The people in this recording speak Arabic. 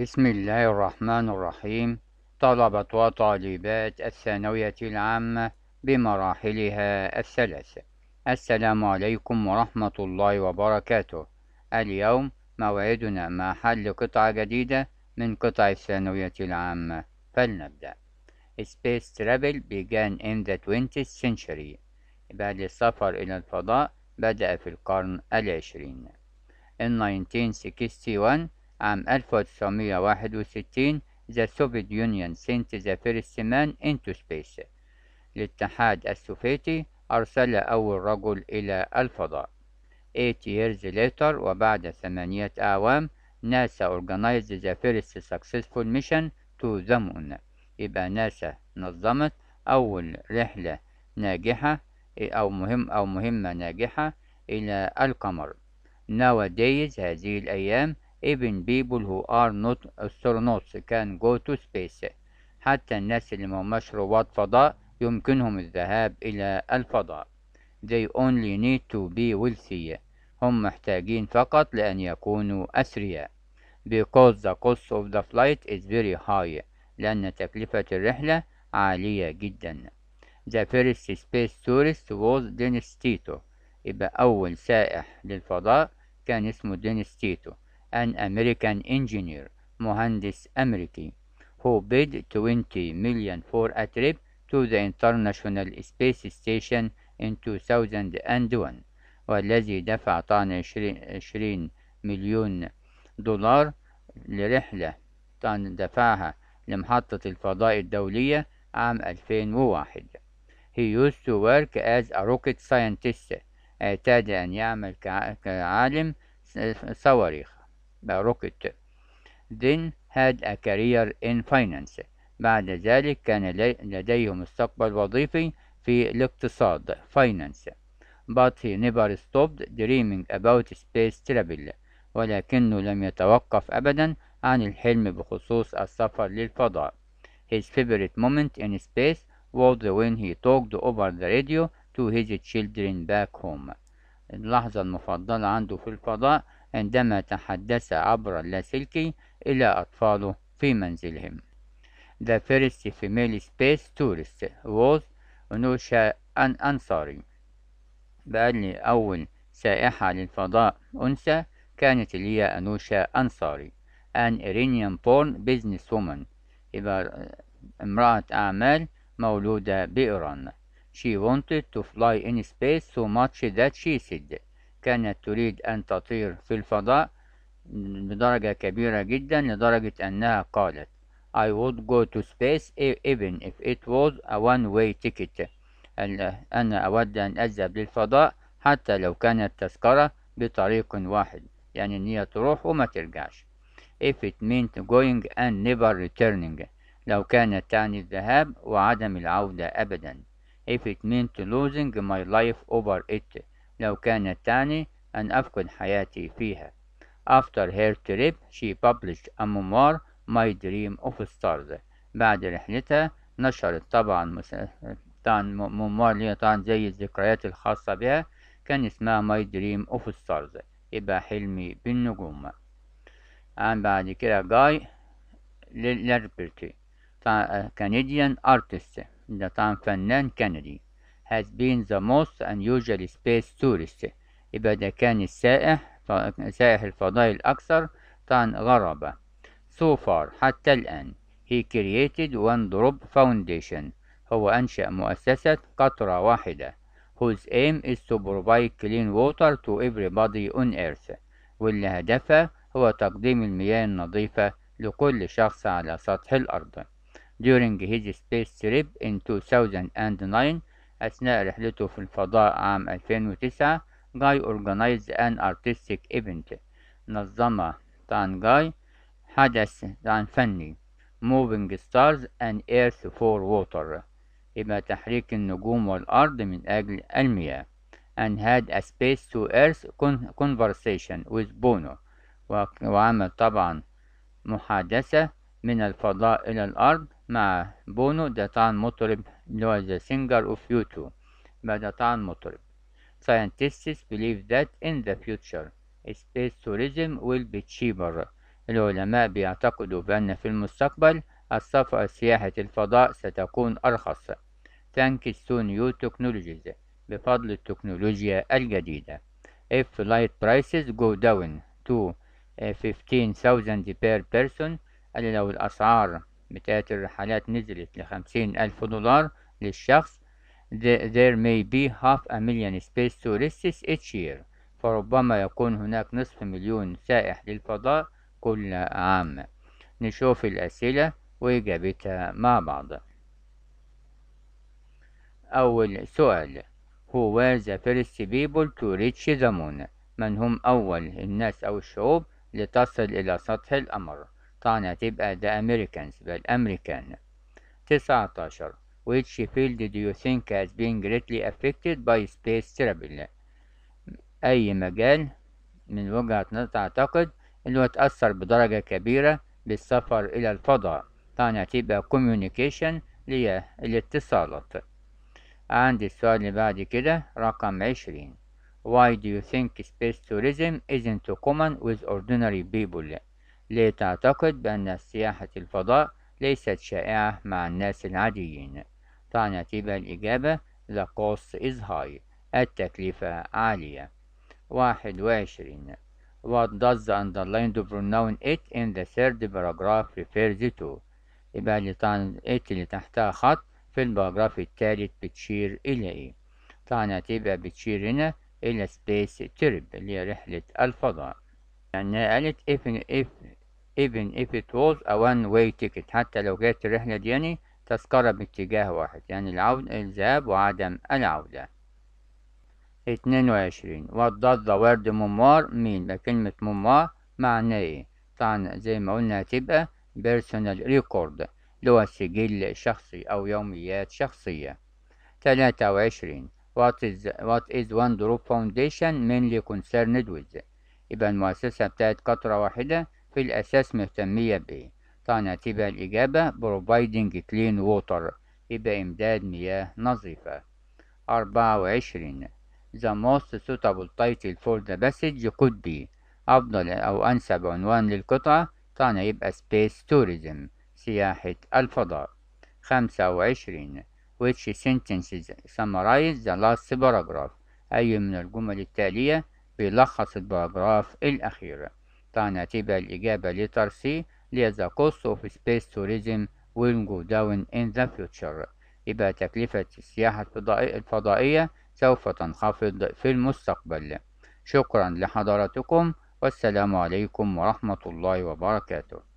بسم الله الرحمن الرحيم طلبة وطالبات الثانوية العامة بمراحلها الثلاث السلام عليكم ورحمة الله وبركاته اليوم موعدنا مع حل قطعة جديدة من قطع الثانوية العامة فلنبدأ Space travel began in the 20th century بل السفر إلى الفضاء بدأ في القرن العشرين In 1961 عام 1961 The Soviet Union sent the first man into space الاتحاد السوفيتي أرسل أول رجل إلى الفضاء 8 years later وبعد ثمانية أعوام ناسا organized the first successful mission to the moon يبقى ناسا نظمت أول رحلة ناجحة أو مهم أو مهمة ناجحة إلى القمر nowadays هذه الأيام even people who are not astronauts can go to space حتى الناس اللي ما هماش رواد فضاء يمكنهم الذهاب إلى الفضاء they only need to be wealthy هم محتاجين فقط لأن يكونوا أثرياء because the cost of the flight is very high لأن تكلفة الرحلة عالية جدا the first space tourist was Dennis Tito يبقى أول سائح للفضاء كان اسمه دينيس تيتو an American engineer, مهندس أمريكي, who bid 20 million for a trip to the International Space Station in 2001 والذي دفع طعن 20 مليون دولار لرحلة طعن دفعها لمحطة الفضاء الدولية عام 2001 He used to work as a rocket scientist اعتاد أن يعمل كعالم صواريخ روكيت then had a career in finance بعد ذلك كان لديه مستقبل وظيفي في الاقتصاد finance but he never stopped dreaming about space travel ولكنه لم يتوقف أبدا عن الحلم بخصوص السفر للفضاء His favorite moment in space was when he talked over the radio to his children back home اللحظة المفضلة عنده في الفضاء عندما تحدث عبر اللاسلكي إلى أطفاله في منزلهم. The first female space tourist was نوشا أنصاري. بقال لي أول سائحة للفضاء أنثى كانت اللي هي أنوشا أنصاري an Iranian born business woman يبقى امرأة أعمال مولودة بإيران she wanted to fly in space so much that she said كانت تريد أن تطير في الفضاء بدرجة كبيرة جدا لدرجة أنها قالت I would go to space e- even if it was a one-way ticket أنا أود أن أذهب للفضاء حتى لو كانت تذكرة بطريق واحد يعني إن هي تروح وما ترجعش if it meant going and never returning لو كانت تعني الذهاب وعدم العودة أبدا if it meant losing my life over it لو كانت تعني أن أفقد حياتي فيها. After her trip, she published a memoir, My Dream of Stars. بعد رحلتها نشرت طبعا ممار ليها طبعا زي الذكريات الخاصة بها كان اسمها My Dream of Stars يبقى حلمي بالنجوم عن بعد كده جاي للبرتي كنديان ارتست ده طبعا فنان كندي has been the most unusual space tourist يبقى ده كان السائح سائح الفضاء الأكثر طبعا غرابة so far حتى الآن he created one drop foundation هو أنشأ مؤسسة قطرة واحدة whose aim is to provide clean water to everybody on earth واللي هدفه هو تقديم المياه النظيفة لكل شخص على سطح الأرض during his space trip in 2009 أثناء رحلته في الفضاء عام 2009 جاي organized an artistic event نظم تان جاي حدث عن فني moving stars and earth for water يبقى تحريك النجوم والأرض من أجل المياه and had a space to earth conversation with Bono وعمل طبعا محادثة من الفضاء إلى الأرض مع بونو ده طعن مطرب اللي هو The Singer of U2 يبقى ده طعن مطرب Scientists believe that in the future space tourism will be cheaper العلماء بيعتقدوا بأن في المستقبل السفر سياحة الفضاء ستكون أرخص thanks to new technologies بفضل التكنولوجيا الجديدة if flight prices go down to 15,000 per person لو الأسعار بتاعت الرحلات نزلت لخمسين ألف دولار للشخص there may be half a million space tourists each year فربما يكون هناك نصف مليون سائح للفضاء كل عام نشوف الأسئلة وإجابتها مع بعض أول سؤال Who were the first people to reach the moon؟ من هم أول الناس أو الشعوب لتصل إلى سطح القمر بريطانيا تبقى ذا امريكانز بالامريكان 19 which field do you think has been greatly affected by space travel اي مجال من وجهة نظر تعتقد انه اتأثر بدرجة كبيرة بالسفر الى الفضاء تاني تبقى communication اللي هي الاتصالات عندي السؤال اللي بعد كده رقم عشرين why do you think space tourism isn't common with ordinary people لتعتقد بأن سياحة الفضاء ليست شائعة مع الناس العاديين طبعا طيب تبقى الإجابة the cost is high التكلفة عالية واحد وعشرين What does the underlined pronoun it in the third paragraph refers to يبقى اللي it اللي تحتها خط في الباراجراف التالت بتشير إلى إيه طبعا طيب هتبقى بتشير هنا إلى سبيس تريب اللي هي رحلة الفضاء يعني قالت if, if even if it was a one way ticket حتى لو جت الرحلة دي يعني تذكرة باتجاه واحد يعني العودة الذهاب وعدم العودة اتنين وعشرين what does the word memoir mean ده كلمة memoir معناه ايه طبعا زي ما قلنا هتبقى personal record اللي هو سجل شخصي أو يوميات شخصية تلاتة وعشرين what is, what is one group foundation mainly concerned with يبقى المؤسسة بتاعت قطرة واحدة في الأساس مهتمية بإيه طبعا هتبقى الإجابة providing clean water يبقى إمداد مياه نظيفة أربعة وعشرين The most suitable title for the passage could be أفضل أو أنسب عنوان للقطعة طبعا يبقى space tourism سياحة الفضاء خمسة وعشرين which sentences summarize the last paragraph أي من الجمل التالية بيلخص الباراجراف الأخير تانا تيبا الإجابة لترسي لذا اللي the cost of space tourism will go down in the future يبقى تكلفة السياحة الفضائية سوف تنخفض في المستقبل شكرا لحضراتكم والسلام عليكم ورحمة الله وبركاته